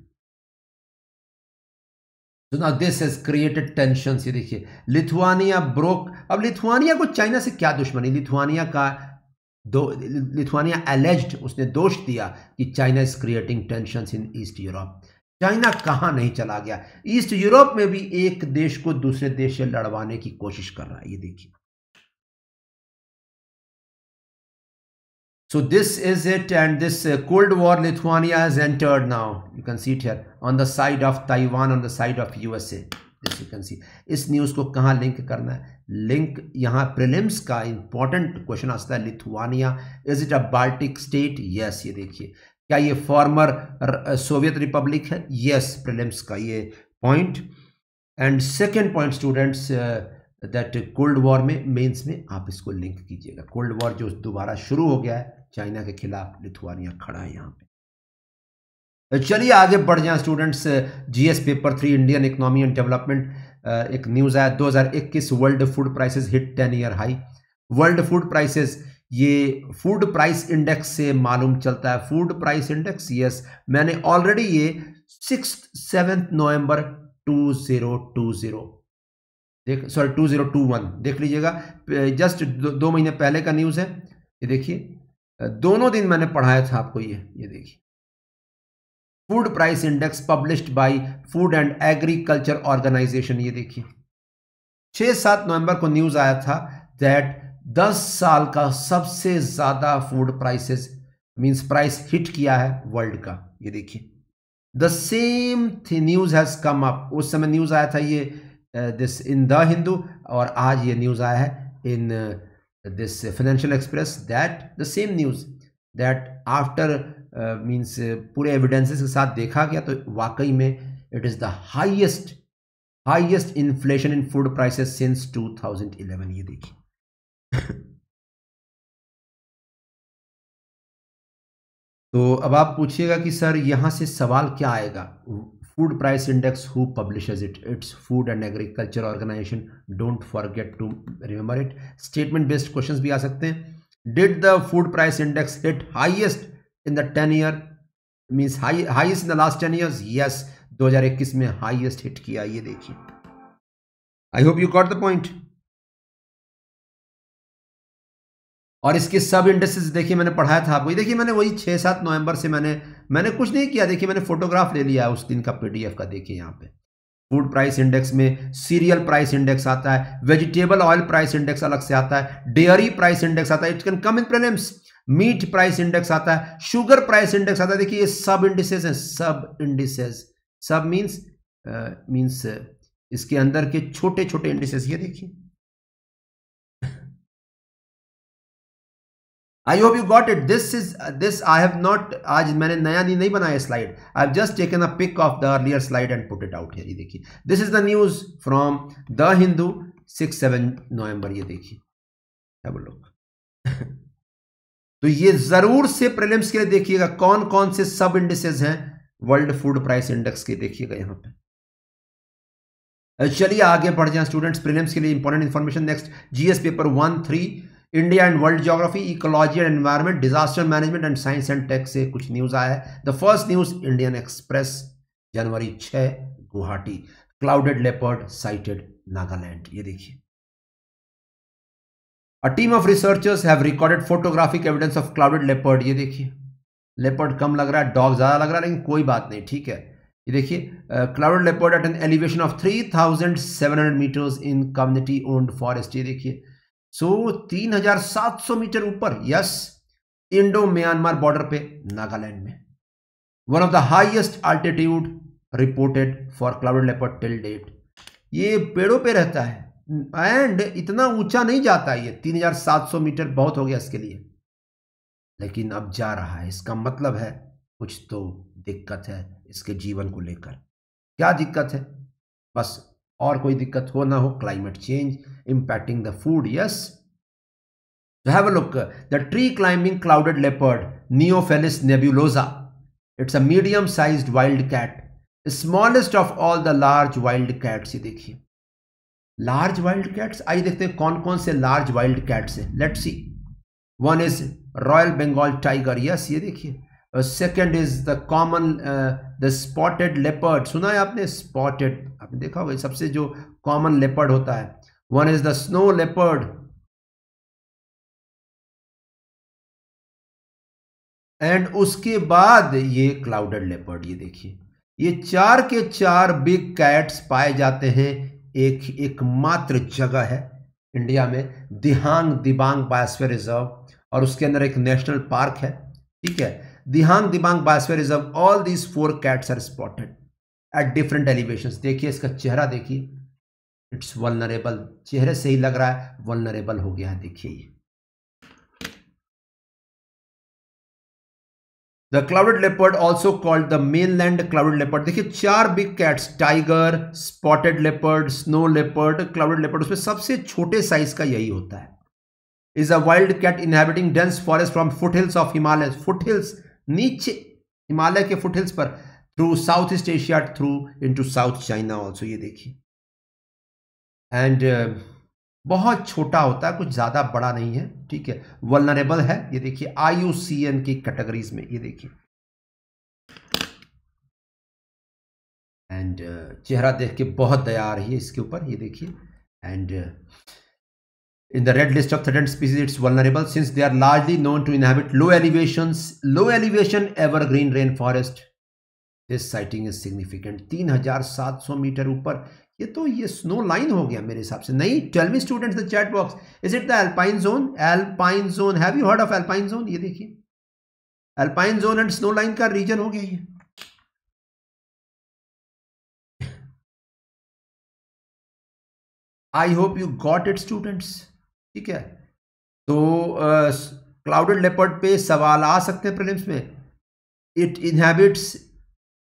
तो ना दिस हैज क्रिएटेड टेंशन ये देखिए लिथुआनिया ब्रोक अब लिथुआनिया को चाइना से क्या दुश्मनी लिथुआनिया का दो लिथुआनिया एलेज्ड उसने दोष दिया कि China is creating tension in East Europe China कहाँ नहीं चला गया ईस्ट यूरोप में भी एक देश को दूसरे देश से लड़वाने की कोशिश कर रहा है ये देखिए So this is it and this uh, Cold War Lithuania has entered now. You can see it here on the side of Taiwan, on the side of USA. This you can see. इस news को कहाँ link करना है link यहाँ prelims का important question आता है Lithuania is it a Baltic state yes ये देखिए क्या ये फॉर्मर सोवियत रिपब्लिक है यस प्रिलिम्स का ये point and second point students that cold war में मेंस में आप इसको लिंक कीजिएगा कोल्ड वॉर जो दोबारा शुरू हो गया है चाइना के खिलाफ लिथुआनिया खड़ा है यहाँ पे चलिए आगे बढ़ जाए students GS paper three Indian economy and development एक न्यूज़ आया 2021 world food prices hit ten year high world food prices ये फूड प्राइस इंडेक्स से मालूम चलता है फूड प्राइस इंडेक्स यस मैंने ऑलरेडी ये six seventh November two zero zero देख sorry two two zero one देख लीजिएगा जस्ट दो, दो महीने पहले का न्यूज़ है ये देखिए दोनों दिन मैंने पढ़ाया था आपको ये ये देखिए food price index published by food and agriculture organization ये देखिए छह सात नवंबर को न्यूज़ आया था दैट दस साल का सबसे ज़्यादा food prices means price hit किया है वर्ल्ड का ये देखिए the same news has come up उस समय न्यूज़ आया था ये दिस इन द हिंदू और आज ये न्यूज़ आया है in this Financial Express that the same news that after means पूरे एविडेंसेस के साथ देखा गया तो वाकई में it is the highest highest inflation in food prices since 2011 ये देखिए तो अब आप पूछिएगा कि सर यहाँ से सवाल क्या आएगा food price index who publishes it it's food and agriculture organization don't forget to remember it statement based questions भी आ सकते हैं did the food price index hit highest in the ten year means high highest in the last ten years yes 2021 में highest hit किया ये देखिए I hope you got the point और इसके सब इंडस्ट्रीज देखिए मैंने पढ़ाया था आपको देखिए मैंने वही छः सात नवंबर से मैंने मैंने कुछ नहीं किया देखिए मैंने फोटोग्राफ ले लिया उस दिन का पीडीएफ का देखिए यहाँ पे फूड प्राइस इंडेक्स में सीरियल प्राइस इंडेक्स आता है वेजिटेबल ऑयल प्राइस इंडेक्स अलग से आता है डेयरी प्राइस इंडेक्स आता है it can come in prelims meat price index आता है शुगर प्राइस इंडेक्स आता है देखिए ये सब इंडिसेज हैं सब इंडिसेज सब मीन्स मीन्स इसके अंदर के छोटे छोटे इंडिसेज ये देखिए I hope you got it this is this I have not आज मैंने नया नहीं, नहीं बनाया slide I have just taken a pic of the earlier slide and put it out ये देखिए this is the news from the Hindu six seven November ये देखिए तो ये जरूर से प्रिलिम्स के लिए देखिएगा कौन कौन से सब इंडिसेस हैं वर्ल्ड फूड प्राइस इंडेक्स के देखिएगा यहाँ पे चलिए आगे बढ़ जाए स्टूडेंट्स प्रीलिम्स के लिए important information next GS paper one three India and world geography ecology and environment disaster management and science and tech से कुछ न्यूज आया है the first news Indian Express जनवरी छ Guwahati clouded leopard sighted Nagaland ये देखिए a team of researchers have recorded photographic evidence of clouded leopard ये देखिए लेपर्ड कम लग रहा है डॉग ज़्यादा लग रहा है लेकिन कोई बात नहीं ठीक है ये देखिए clouded leopard at an elevation of three thousand seven hundred metres in community owned forest ये देखिए सो तीन हजार सात सौ मीटर ऊपर यस इंडो म्यांमार बॉर्डर पे नागालैंड में one of the highest altitude reported for cloud leopard till date ये पेड़ों पे रहता है एंड इतना ऊंचा नहीं जाता ये 3700 मीटर बहुत हो गया इसके लिए लेकिन अब जा रहा है इसका मतलब है कुछ तो दिक्कत है इसके जीवन को लेकर क्या दिक्कत है बस और कोई दिक्कत हो ना हो climate change impacting the food yes have a look the tree climbing clouded leopard Neofelis nebulosa it's a medium size wild cat smallest of all the large wild cat ही देखिए लार्ज वाइल्ड कैट्स आइए देखते हैं कौन कौन से large wild cats हैं let's see one is royal Bengal tiger yes ये देखिए second is the common the spotted leopard सुना है आपने स्पॉटेड आपने देखा होगा सबसे जो कॉमन लेपर्ड होता है one is the snow leopard and उसके बाद ये क्लाउडेड लेपर्ड ये देखिए ये चार के चार बिग कैट्स पाए जाते हैं एक एकमात्र जगह है इंडिया में दिहांग दिबांग बायोस्फीयर रिजर्व और उसके अंदर एक नेशनल पार्क है ठीक है Dihang Dibang biosphere reserve all these four cats are spotted at different elevation देखिए इसका चेहरा देखिए इट्स वल्नरेबल चेहरे से ही लग रहा है वल्नरेबल हो गया देखिए the clouded leopard also called the mainland clouded leopard देखिए चार big cats tiger spotted leopard snow leopard clouded leopard उसमें सबसे छोटे साइज का यही होता है is a wild cat inhabiting dense forest from foothills of Himalaya foothills नीचे हिमालय के फुटहिल्स पर through south east Asia through into south China also ये देखिए एंड uh, बहुत छोटा होता है कुछ ज़्यादा बड़ा नहीं है ठीक है वलनरेबल है ये देखिए आई यू सी एन की कैटेगरीज में ये देखिए एंड uh, चेहरा देख के बहुत दया आ रही है इसके ऊपर ये देखिए and uh, in the red list of threatened species it's vulnerable since they are largely known to inhabit low elevations low elevation evergreen rainforest this sighting is significant 3700 meter upar ये तो ये स्नो लाइन हो गया मेरे हिसाब से नहीं tell me students the chat box is it the alpine zone alpine zone have you heard of alpine zone ये देखिए alpine zone and snow line का रीजन हो गया ये I hope you got it students ठीक है तो clouded leopard पे सवाल आ सकते हैं प्रीलिम्स में it inhabits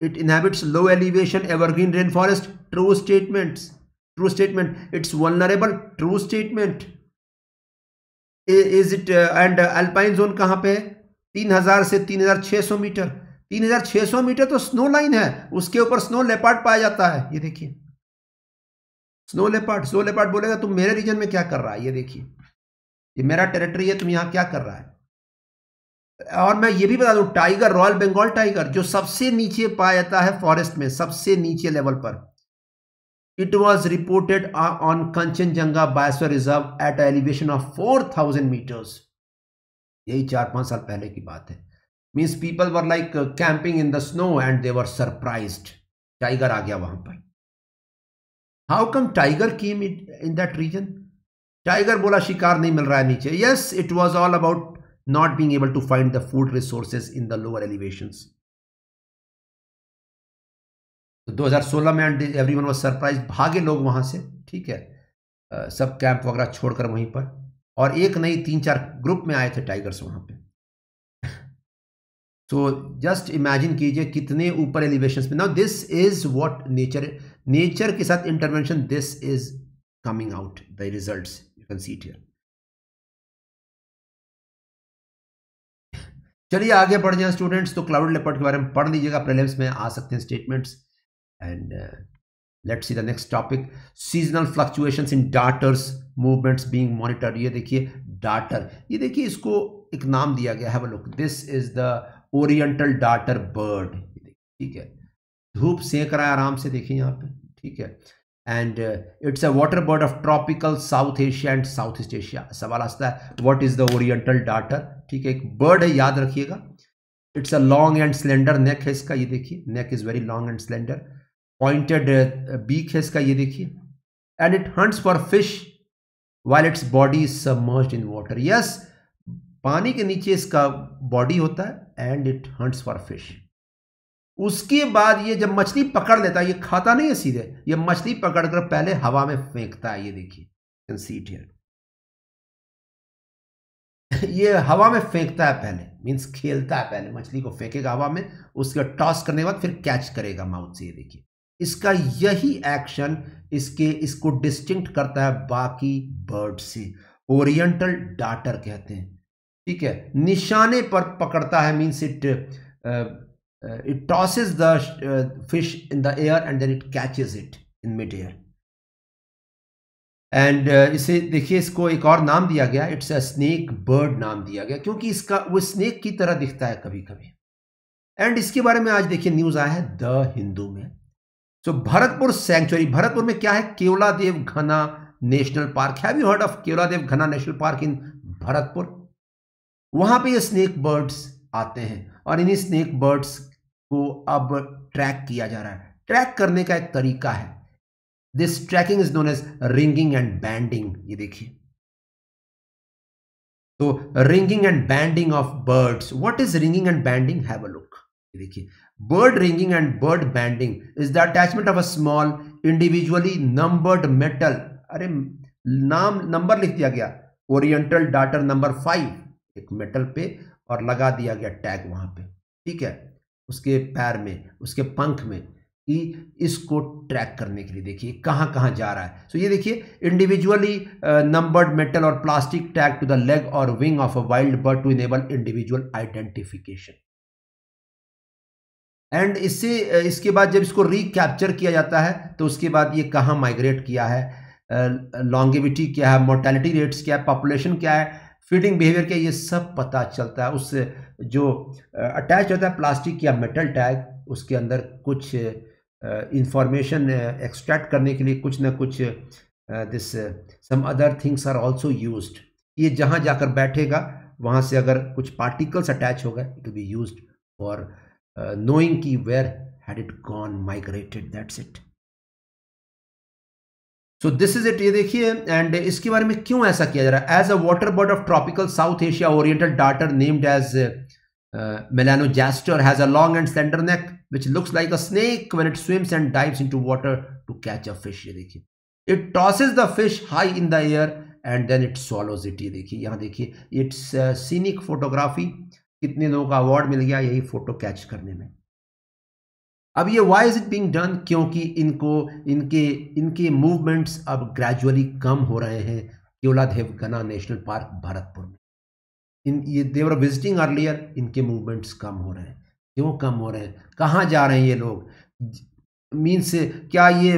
it inhabits low elevation evergreen rain forest true statement true statement it's vulnerable true statement is it and alpine zone कहाँ पे है तीन हजार से तीन हजार छः सौ मीटर तीन हजार छः सौ मीटर तो स्नो लाइन है उसके ऊपर स्नो लेपर्ड पाया जाता है ये देखिए स्नो लेपर्ड स्नो लेपर्ड बोलेगा तुम मेरे रीजन में क्या कर रहा है ये देखिए ये मेरा टेरिटरी है तुम यहां क्या कर रहा है और मैं ये भी बता दूं टाइगर रॉयल बंगाल टाइगर जो सबसे नीचे पाया जाता है फॉरेस्ट में सबसे नीचे लेवल पर it was reported on Kanchenjunga biosphere reserve at elevation of four thousand metres यही चार पांच साल पहले की बात है means people were like camping in the snow and they were surprise tiger आ गया वहां पर how come tiger came in that region tiger बोला शिकार नहीं मिल रहा है नीचे yes it was all about not being able to find the food resources in the lower elevation दो हजार सोलह में एवरी वन वॉज सरप्राइज भागे लोग वहां से ठीक है आ, सब कैंप वगैरह छोड़कर वहीं पर और एक नई तीन चार ग्रुप में आए थे टाइगर्स वहां पे सो जस्ट इमेजिन कीजिए कितने ऊपर एलिवेशन पे now this is what nature nature के साथ intervention this is coming out the result you can see it here चलिए आगे बढ़ जाए स्टूडेंट्स तो क्लाउड लेपर्ड के बारे में पढ़ लीजिएगा प्रीलिम्स में आ सकते हैं statements and let's see the next topic seasonal fluctuation in darters movements being monitor ये देखिए डाटर ये देखिए इसको एक नाम दिया गया है look this is the oriental darter bird ठीक है धूप सेक रहा है आराम से देखिए यहाँ पे ठीक है and it's a water bird of tropical south Asia and south east Asia सवाल आता है what is the oriental darter ठीक है एक बर्ड है याद रखिएगा it's a long and slender neck है इसका ये देखिए neck is very long and slender pointed beak है इसका ये देखिए and it hunts for fish while its body is submerge in water yes पानी के नीचे इसका बॉडी होता है and it hunts for fish उसके बाद ये जब मछली पकड़ लेता है ये खाता नहीं है सीधे ये मछली पकड़कर पहले हवा में फेंकता है ये देखिए सीट हियर ये हवा में फेंकता है पहले मीन्स खेलता है पहले मछली को फेंकेगा हवा में उसके टॉस करने के बाद फिर कैच करेगा माउथ से ये देखिए इसका यही एक्शन इसके इसको डिस्टिंक्ट करता है बाकी बर्ड से ओरिएंटल डाटर कहते हैं ठीक है निशाने पर पकड़ता है means it uh, it tosses the uh, fish in the air and then it catches it in mid air and uh, इसे देखिए इसको एक और नाम दिया गया इट्स अ स्नेक बर्ड नाम दिया गया क्योंकि इसका वो स्नेक की तरह दिखता है कभी कभी एंड इसके बारे में आज देखिए न्यूज आया है द हिंदू में so so, Bharatpur sanctuary Bharatpur में क्या है Keoladeo Ghana national park have you heard of Keoladeo Ghana national park इन भरतपुर वहां पे ये स्नेक बर्ड्स आते हैं और इन्हीं स्नेक बर्ड्स को अब ट्रैक किया जा रहा है ट्रैक करने का एक तरीका है this tracking is known as ringing and banding ये देखिए तो ringing and banding of birds what is ringing and banding have a look देखिए bird ringing and bird banding is the attachment of a small individually numbered metal अरे नाम number लिख दिया गया oriental darter number five एक metal पे और लगा दिया गया टैग वहां पे ठीक है उसके पैर में उसके पंख में कि इसको ट्रैक करने के लिए देखिए कहाँ कहाँ जा रहा है सो so ये देखिए इंडिविजुअली नंबर्ड मेटल और plastic tag to the leg और wing of a wild bird to enable individual identification and इससे uh, इसके बाद जब इसको रिकैप्चर किया जाता है तो उसके बाद ये कहाँ माइग्रेट किया है लॉन्गेविटी uh, क्या है मोर्टेलिटी रेट्स क्या है पॉपुलेशन क्या है फीडिंग बिहेवियर क्या ये सब पता चलता है उससे जो अटैच होता है प्लास्टिक या मेटल टैग उसके अंदर कुछ इंफॉर्मेशन एक्सट्रैक्ट करने के लिए कुछ ना कुछ this some other things are also use ये जहाँ जाकर बैठेगा वहाँ से अगर कुछ पार्टिकल्स अटैच हो गए it be use for knowing की where had it gone migrated that's it so this is it ये देखिए एंड इसके बारे में क्यों ऐसा किया जा रहा है as a water bird of tropical south Asia oriental darter named as melanogaster has a long and slender neck which looks like a snake when it swims and dives into water to catch a fish ये देखिए it tosses the fish high in the air and then it swallows it ये देखिए यहाँ देखिए it's scenic photography कितने लोगों का award मिल गया यही फोटो कैच करने में अब ये why is it being done क्योंकि इनको इनके इनके मूवमेंट्स अब ग्रेजुअली कम हो रहे हैं Keoladeo national park Bharatpur में इन ये देवर विजिटिंग अर्लियर इनके मूवमेंट्स कम हो रहे हैं क्यों कम हो रहे हैं कहाँ जा रहे हैं ये लोग मीन्स क्या ये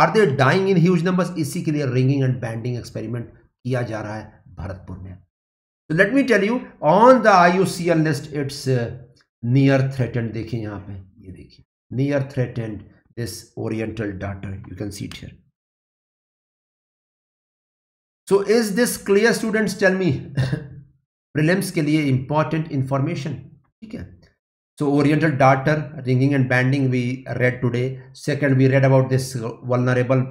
are they dying in huge numbers इसी के लिए रिंगिंग एंड बैंडिंग एक्सपेरिमेंट किया जा रहा है भरतपुर में तो let me tell you on the I U C N list it's near threaten देखिए यहाँ पे ये देखिए near threatened this oriental darter you can see it here so is this clear students tell me prelims ke liye important information so oriental darter ringing and banding we read today second we read about this vulnerable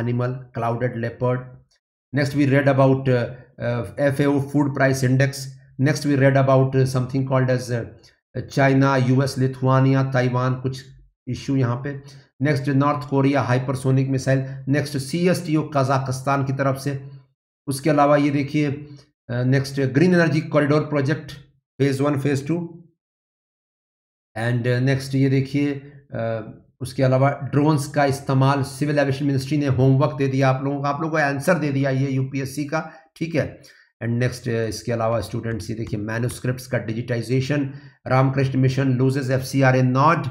animal clouded leopard next we read about uh, uh, fao food price index next we read about uh, something called as uh, China, US, Lithuania, Taiwan, कुछ issue यहाँ पे next North Korea hypersonic missile next C S T O Kazakhstan की तरफ से उसके अलावा ये देखिए next green energy corridor project phase one phase two and next ये देखिए उसके अलावा ड्रोन्स का इस्तेमाल सिविल एविएशन मिनिस्ट्री ने होमवर्क दे दिया आप लोगों का आप लोगों को आंसर दे दिया ये यूपीएससी का ठीक है एंड नेक्स्ट इसके अलावा स्टूडेंट्स ये देखिए मैनुस्क्रिप्ट का digitization Ramakrishna Mission loses F C R A not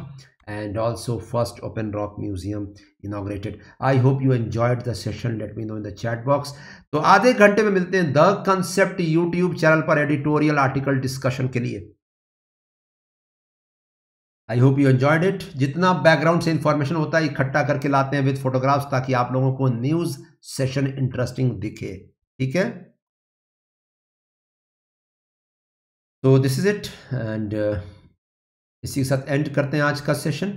and also first open rock museum inaugurated i hope you enjoyed the session let me know in the chat box तो आधे घंटे में मिलते हैं द कंसेप्ट यूट्यूब चैनल पर editorial article discussion के लिए I hope you enjoyed it जितना बैकग्राउंड से इंफॉर्मेशन होता है इकट्ठा करके लाते हैं विद फोटोग्राफ्स ताकि आप लोगों को न्यूज सेशन इंटरेस्टिंग दिखे ठीक है तो दिस इज इट एंड इसी के साथ एंड करते हैं आज का सेशन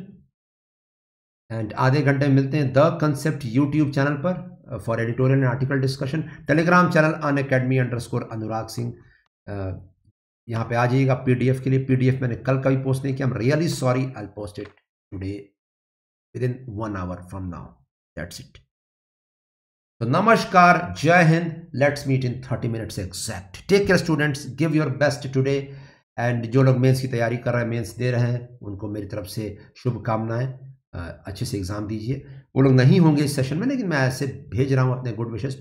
एंड आधे घंटे मिलते हैं द कंसेप्ट यूट्यूब चैनल पर for editorial and article discussion Telegram channel Unacademy underscore Anurag Singh uh, यहाँ पे आ जाइएगा पीडीएफ के लिए पीडीएफ मैंने कल का भी पोस्ट नहीं किया I am really sorry I post it today within one hour from now that's it तो नमस्कार जय हिंद let's meet in thirty minutes exact take care students give your best today and जो लोग mains की तैयारी कर रहे हैं मेंस दे रहे हैं उनको मेरी तरफ से शुभकामनाएं अच्छे से एग्ज़ाम दीजिए वो लोग नहीं होंगे इस सेशन में लेकिन मैं ऐसे भेज रहा हूँ अपने गुड विशेष